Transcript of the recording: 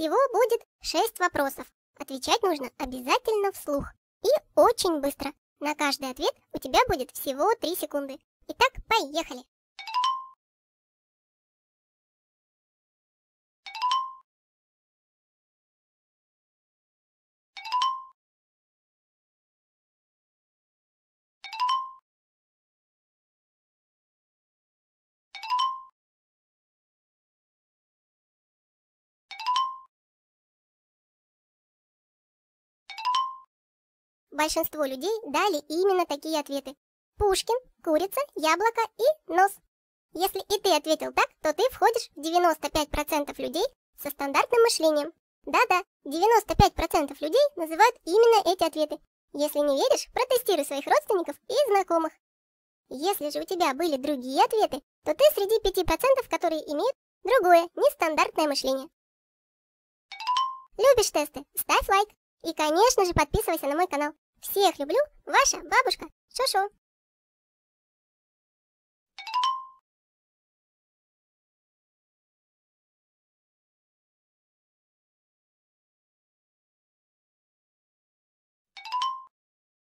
Всего будет 6 вопросов. Отвечать нужно обязательно вслух. И очень быстро. На каждый ответ у тебя будет всего 3 секунды. Итак, поехали! Большинство людей дали именно такие ответы. Пушкин, курица, яблоко и нос. Если и ты ответил так, то ты входишь в 95% людей со стандартным мышлением. Да-да, 95% людей называют именно эти ответы. Если не веришь, протестируй своих родственников и знакомых. Если же у тебя были другие ответы, то ты среди 5%, которые имеют другое, нестандартное мышление. Любишь тесты? Ставь лайк. И, конечно же, подписывайся на мой канал. Всех люблю, ваша бабушка Шушу.